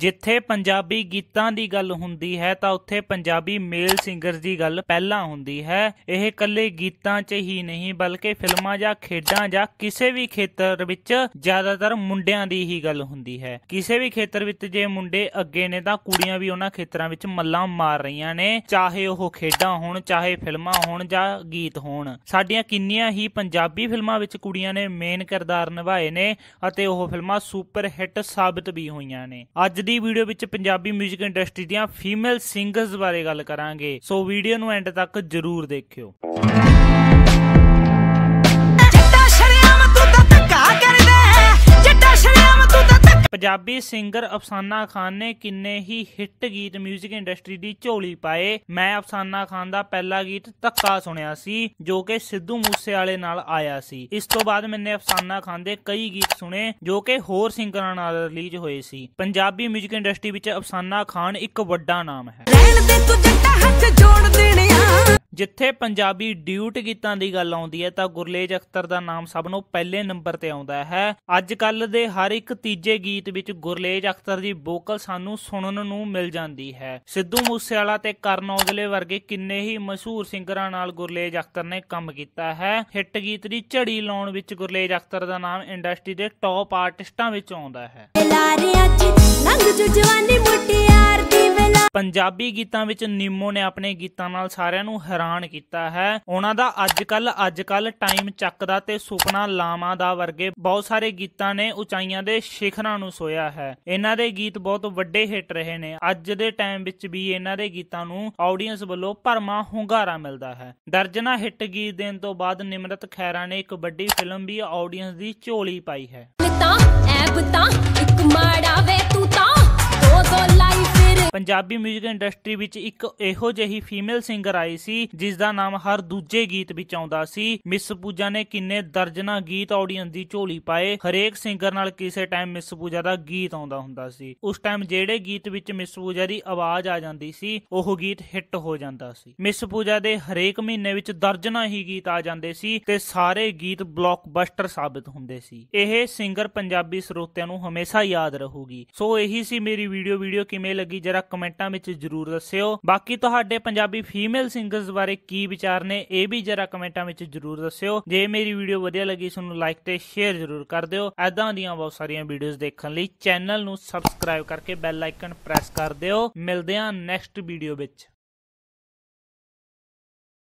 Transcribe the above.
ਜਿੱਥੇ ਪੰਜਾਬੀ ਗੀਤਾਂ ਦੀ ਗੱਲ ਹੁੰਦੀ ਹੈ ਤਾਂ ਉੱਥੇ ਪੰਜਾਬੀ ਮੇਲ ਸਿੰਗਰ ਦੀ ਗੱਲ ਪਹਿਲਾਂ ਹੁੰਦੀ ਹੈ ਇਹ ਇਕੱਲੇ ਗੀਤਾਂ 'ਚ ਹੀ ਨਹੀਂ ਬਲਕਿ ਫਿਲਮਾਂ ਜਾਂ ਖੇਡਾਂ ਜਾਂ ਕਿਸੇ ਵੀ ਖੇਤਰ ਵਿੱਚ ਜ਼ਿਆਦਾਤਰ ਮੁੰਡਿਆਂ ਦੀ ਹੀ ਗੱਲ ਹੁੰਦੀ ਹੈ ਕਿਸੇ ਵੀ ਖੇਤਰ ਵਿੱਚ ਜੇ ਮੁੰਡੇ ਅੱਗੇ ਨੇ ਤਾਂ ਕੁੜੀਆਂ ਵੀ ਉਹਨਾਂ ਖੇਤਰਾਂ ਵਿੱਚ ਮੱਲਾਂ ਮਾਰ ਰਹੀਆਂ ਨੇ ਚਾਹੇ ਉਹ ਖੇਡਾਂ ਹੋਣ ਚਾਹੇ ਫਿਲਮਾਂ ਹੋਣ ਜਾਂ ਗੀਤ ਹੋਣ ਸਾਡੀਆਂ ਕਿੰਨੀਆਂ ਹੀ ਪੰਜਾਬੀ ਫਿਲਮਾਂ ਵਿੱਚ ਕੁੜੀਆਂ ਨੇ ਮੇਨ ਕਿਰਦਾਰ ਨਿਭਾਏ ਨੇ ਅਤੇ ਉਹ ਫਿਲਮਾਂ ਸੁਪਰ ਹਿੱਟ ਸਾਬਤ ਵੀ ਹੋਈਆਂ ਨੇ ਅੱਜ ਦੀ ਵੀਡੀਓ ਵਿੱਚ ਪੰਜਾਬੀ 뮤직 ਇੰਡਸਟਰੀ ਦੀਆਂ ਫੀਮੇਲ ਸਿੰਗਰਸ ਬਾਰੇ ਗੱਲ ਕਰਾਂਗੇ ਸੋ ਵੀਡੀਓ ਨੂੰ ਐਂਡ ਤੱਕ ਜ਼ਰੂਰ ਦੇਖਿਓ ਪੰਜਾਬੀ ਸਿੰਗਰ ਅਫਸਾਨਾ ਖਾਨ ਨੇ ਕਿੰਨੇ ਹੀ ਹਿੱਟ ਗੀਤ 뮤직 ਇੰਡਸਟਰੀ ਦੀ ਝੋਲੀ ਪਾਏ ਮੈਂ ਅਫਸਾਨਾ ਖਾਨ ਦਾ ਪਹਿਲਾ ਗੀਤ ਤੱਕਾ ਸੁਣਿਆ ਸੀ ਜੋ ਕਿ ਸਿੱਧੂ ਮੂਸੇ ਵਾਲੇ ਨਾਲ ਆਇਆ ਸੀ ਇਸ ਤੋਂ ਬਾਅਦ ਮੈਨੇ ਅਫਸਾਨਾ ਖਾਨ ਦੇ ਕਈ ਗੀਤ ਸੁਣੇ ਜੋ ਕਿ ਹੋਰ ਸਿੰਗਰਾਂ ਨਾਲ ਰਿਲੀਜ਼ ਹੋਏ ਸੀ ਪੰਜਾਬੀ 뮤직 ਇੰਡਸਟਰੀ ਵਿੱਚ ਅਫਸਾਨਾ ਖਾਨ ਇੱਕ ਵੱਡਾ ਨਾਮ ਹੈ ਰਹਿਣ ਦੇ ਤੂੰ ਜੱਟਾ ਹੱਥ ਜਿੱਥੇ ਪੰਜਾਬੀ ਡਿਊਟ ਗੀਤਾਂ ਦੀ ਗੱਲ ਆਉਂਦੀ ਹੈ ਤਾਂ ਗੁਰਲੇਜ ਅਖਤਰ ਦਾ ਨਾਮ ਸਭ ਨੂੰ ਪਹਿਲੇ ਨੰਬਰ ਤੇ ਆਉਂਦਾ ਹੈ ਅੱਜ ਕੱਲ ਦੇ ਹਰ ਇੱਕ ਤੀਜੇ ਗੀਤ ਵਿੱਚ ਗੁਰਲੇਜ ਅਖਤਰ ਦੀ ਵੋਕਲ ਸਾਨੂੰ ਸੁਣਨ ਨੂੰ ਮਿਲ ਜਾਂਦੀ ਹੈ ਸਿੱਧੂ ਮੂਸੇਵਾਲਾ ਤੇ ਕਰਨ ਔਜਲੇ ਵਰਗੇ ਕਿੰਨੇ ਹੀ ਮਸ਼ਹੂਰ ਸਿੰਗਰਾਂ ਨਾਲ ਗੁਰਲੇਜ ਅਖਤਰ ਨੇ ਕੰਮ ਕੀਤਾ ਹੈ ਹਿੱਟ ਗੀਤ ਦੀ ਝੜੀ ਲਾਉਣ ਵਿੱਚ ਗੁਰਲੇਜ ਅਖਤਰ ਦਾ ਨਾਮ ਇੰਡਸਟਰੀ ਦੇ ਟੌਪ ਆਰਟਿਸਟਾਂ ਵਿੱਚ ਆਉਂਦਾ ਹੈ ਲਾਰੇ ਅੱਜ ਲੰਘ ਜੁ ਜਵਾਨੀ ਮੋਟੀ ਪੰਜਾਬੀ ਗੀਤਾਂ ਵਿੱਚ ਨਿੰਮੋ ਨੇ ਆਪਣੇ ਗੀਤਾਂ ਨਾਲ ਸਾਰਿਆਂ ਨੂੰ ਹੈਰਾਨ ਕੀਤਾ ਹੈ ਉਹਨਾਂ ਦਾ ਅੱਜ ਕੱਲ ਅੱਜ ਕੱਲ ਟਾਈਮ ਚੱਕਦਾ ਤੇ ਸੁਪਨਾ ਲਾਮਾ ਦਾ ਵਰਗੇ ਬਹੁਤ ਸਾਰੇ ਗੀਤਾਂ ਨੇ ਉਚਾਈਆਂ ਦੇ ਸਿਖਰਾਂ ਨੂੰ ਸੋਇਆ ਹੈ ਇਹਨਾਂ ਦੇ ਗੀਤ ਬਹੁਤ ਵੱਡੇ ਹਿੱਟ ਰਹੇ ਨੇ ਅੱਜ ਦੇ ਟਾਈਮ ਵਿੱਚ ਵੀ ਇਹਨਾਂ ਦੇ ਗੀਤਾਂ ਨੂੰ ਆਡੀਅנס ਵੱਲੋਂ ਭਰਮਾ ਹੁੰਗਾਰਾ ਮਿਲਦਾ ਹੈ ਦਰਜਨਾ ਹਿੱਟ ਗੀਤ ਦੇਣ ਤੋਂ ਬਾਅਦ ਨਿਮਰਤ ਖੈਰਾ ਨੇ ਇੱਕ ਵੱਡੀ ਫਿਲਮ ਵੀ ਆਡੀਅנס ਦੀ ਝੋਲੀ ਪਾਈ ਹੈ ਪੰਜਾਬੀ 뮤직 ਇੰਡਸਟਰੀ ਵਿੱਚ ਇੱਕ ਇਹੋ ਜਿਹੀ ਫੀਮੇਲ ਸਿੰਗਰ ਆਈ ਸੀ ਜਿਸ ਦਾ ਨਾਮ ਹਰ ਦੂਜੇ ਗੀਤ ਵਿੱਚ ਆਉਂਦਾ ਸੀ ਮਿਸ ਪੂਜਾ ਨੇ ਕਿੰਨੇ ਦਰਜਨਾ ਗੀਤ ਆਡੀਅੰਸ ਦੀ ਝੋਲੀ ਪਾਏ ਹਰੇਕ ਸਿੰਗਰ ਨਾਲ ਕਿਸੇ ਟਾਈਮ ਮਿਸ ਪੂਜਾ ਦਾ ਗੀਤ ਆਉਂਦਾ ਹੁੰਦਾ ਸੀ ਉਸ ਟਾਈਮ ਜਿਹੜੇ ਗੀਤ ਵਿੱਚ ਮਿਸ ਪੂਜਾ ਦੀ ਆਵਾਜ਼ ਆ ਜਾਂਦੀ ਸੀ ਉਹ ਗੀਤ ਹਿੱਟ ਹੋ ਜਾਂਦਾ ਸੀ ਮਿਸ ਪੂਜਾ ਦੇ ਹਰੇਕ ਮਹੀਨੇ ਵਿੱਚ ਦਰਜਨਾ ਹੀ ਗੀਤ ਆ ਜਾਂਦੇ ਸੀ ਤੇ ਸਾਰੇ ਗੀਤ ਬਲੌਕਬਸਟਰ ਸਾਬਤ ਹੁੰਦੇ ਸੀ ਇਹ ਸਿੰਗਰ ਪੰਜਾਬੀ ਸਰੋਤਿਆਂ ਨੂੰ ਹਮੇਸ਼ਾ ਯਾਦ ਰਹੂਗੀ ਸੋ ਇਹੀ ਸੀ ਮੇਰੀ ਵੀਡੀਓ ਵੀਡੀਓ ਕਿਵੇਂ ਲੱਗੀ ਜਰਾ ਕਮੈਂਟਾਂ ਵਿੱਚ ਜਰੂਰ ਦੱਸਿਓ ਬਾਕੀ ਤੁਹਾਡੇ ਪੰਜਾਬੀ ਫੀਮੇਲ ਸਿੰਗਰਸ ਬਾਰੇ ਕੀ ਵਿਚਾਰ ਨੇ ਇਹ ਵੀ ਜਰਾ ਕਮੈਂਟਾਂ ਵਿੱਚ ਜਰੂਰ ਦੱਸਿਓ ਜੇ ਮੇਰੀ ਵੀਡੀਓ ਵਧੀਆ ਲੱਗੀ ਤੁਹਾਨੂੰ ਨੂੰ ਲਾਈਕ ਤੇ ਸ਼ੇਅਰ ਜਰੂਰ ਕਰ ਦਿਓ ਐਦਾਂ ਦੀਆਂ ਬਹੁਤ ਸਾਰੀਆਂ ਵੀਡੀਓਜ਼ ਦੇਖਣ ਲਈ ਚੈਨਲ ਨੂੰ ਸਬਸਕ੍ਰਾਈਬ ਕਰਕੇ ਬੈਲ ਆਈਕਨ ਪ੍ਰੈਸ ਕਰ ਦਿਓ ਮਿਲਦੇ ਹਾਂ ਨੈਕਸਟ ਵੀਡੀਓ ਵਿੱਚ